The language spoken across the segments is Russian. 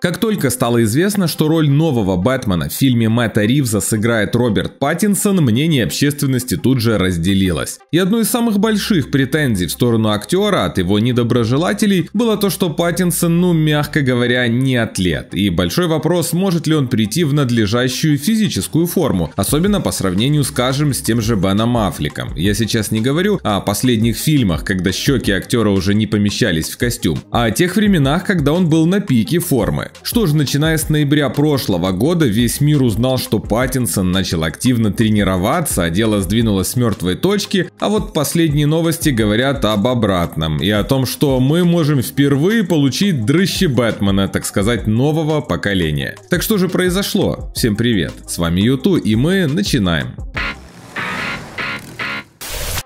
Как только стало известно, что роль нового Бэтмена в фильме Мэтта Ривза сыграет Роберт Паттинсон, мнение общественности тут же разделилось. И одной из самых больших претензий в сторону актера от его недоброжелателей было то, что Паттинсон, ну мягко говоря, не атлет. И большой вопрос, может ли он прийти в надлежащую физическую форму, особенно по сравнению, скажем, с тем же Беном Аффлеком. Я сейчас не говорю о последних фильмах, когда щеки актера уже не помещались в костюм, а о тех временах, когда он был на пике формы. Что же, начиная с ноября прошлого года, весь мир узнал, что Паттинсон начал активно тренироваться, а дело сдвинулось с мертвой точки, а вот последние новости говорят об обратном и о том, что мы можем впервые получить дрыщи Бэтмена, так сказать, нового поколения. Так что же произошло? Всем привет, с вами Юту и мы начинаем.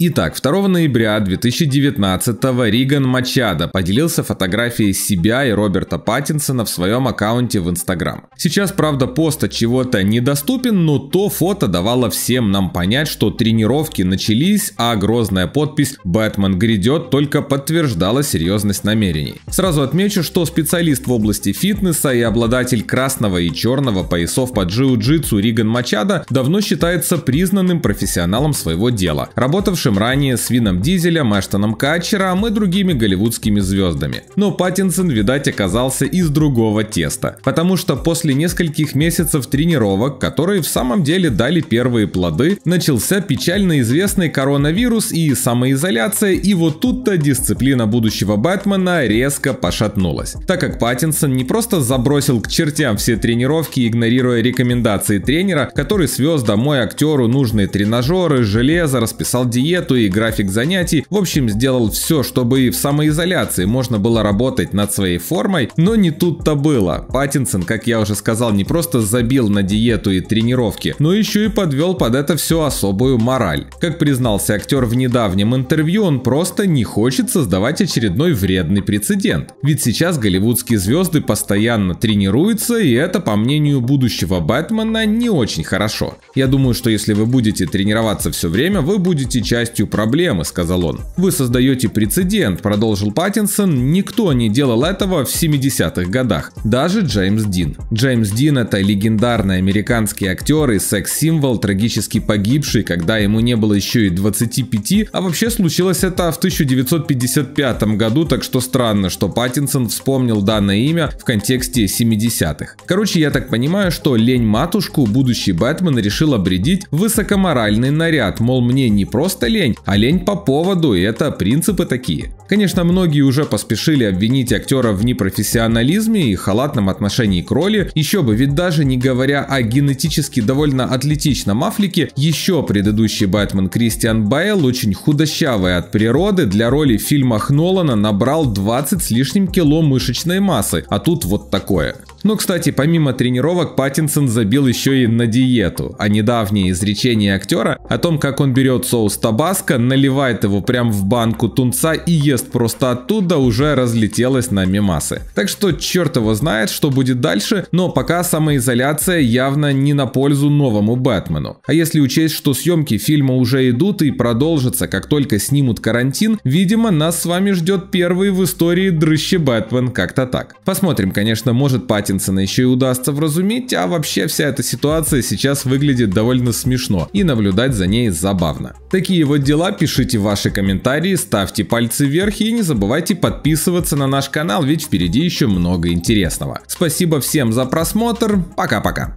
Итак, 2 ноября 2019-го Риган Мачадо поделился фотографией себя и Роберта Паттинсона в своем аккаунте в Инстаграм. Сейчас, правда, пост от чего-то недоступен, но то фото давало всем нам понять, что тренировки начались, а грозная подпись «Бэтмен грядет» только подтверждала серьезность намерений. Сразу отмечу, что специалист в области фитнеса и обладатель красного и черного поясов по джиу-джитсу Риган Мачадо давно считается признанным профессионалом своего дела, работавшим чем ранее с Вином Дизелем, Эштоном Катчером и другими голливудскими звездами. Но Паттинсон, видать, оказался из другого теста, потому что после нескольких месяцев тренировок, которые в самом деле дали первые плоды, начался печально известный коронавирус и самоизоляция, и вот тут-то дисциплина будущего Бэтмена резко пошатнулась, так как Паттинсон не просто забросил к чертям все тренировки, игнорируя рекомендации тренера, который свез домой актеру нужные тренажеры, железо, расписал диету, диету и график занятий. В общем, сделал все, чтобы и в самоизоляции можно было работать над своей формой, но не тут-то было. Паттинсон, как я уже сказал, не просто забил на диету и тренировки, но еще и подвел под это все особую мораль. Как признался актер в недавнем интервью, он просто не хочет создавать очередной вредный прецедент. Ведь сейчас голливудские звезды постоянно тренируются, и это, по мнению будущего Бэтмена, не очень хорошо. Я думаю, что если вы будете тренироваться все время, вы будете чаще частью проблемы», — сказал он. «Вы создаете прецедент», — продолжил Паттинсон. «Никто не делал этого в 70-х годах, даже Джеймс Дин». Джеймс Дин — это легендарный американский актер и секс-символ, трагически погибший, когда ему не было еще и 25, а вообще случилось это в 1955 году, так что странно, что Паттинсон вспомнил данное имя в контексте 70-х. Короче, я так понимаю, что лень матушку будущий Бэтмен решил обредить высокоморальный наряд, мол, мне не просто лень, а лень по поводу, и это принципы такие. Конечно, многие уже поспешили обвинить актера в непрофессионализме и халатном отношении к роли, еще бы, ведь даже не говоря о генетически довольно атлетичном Афлике, еще предыдущий Бэтмен Кристиан Бейл, очень худощавый от природы, для роли в фильмах Нолана набрал 20 с лишним кило мышечной массы, а тут вот такое. Но, кстати, помимо тренировок, Паттинсон забил еще и на диету, а недавнее изречение актера о том, как он берет соус табак колбаска наливает его прям в банку тунца и ест просто оттуда, уже разлетелась на мемасы. Так что черт его знает, что будет дальше, но пока самоизоляция явно не на пользу новому Бэтмену. А если учесть, что съемки фильма уже идут и продолжатся, как только снимут карантин, видимо, нас с вами ждет первый в истории дрыщи Бэтмен, как-то так. Посмотрим, конечно, может Паттинсона еще и удастся вразумить, а вообще вся эта ситуация сейчас выглядит довольно смешно и наблюдать за ней забавно. Такие вот вот дела, пишите ваши комментарии, ставьте пальцы вверх и не забывайте подписываться на наш канал, ведь впереди еще много интересного. Спасибо всем за просмотр, пока-пока.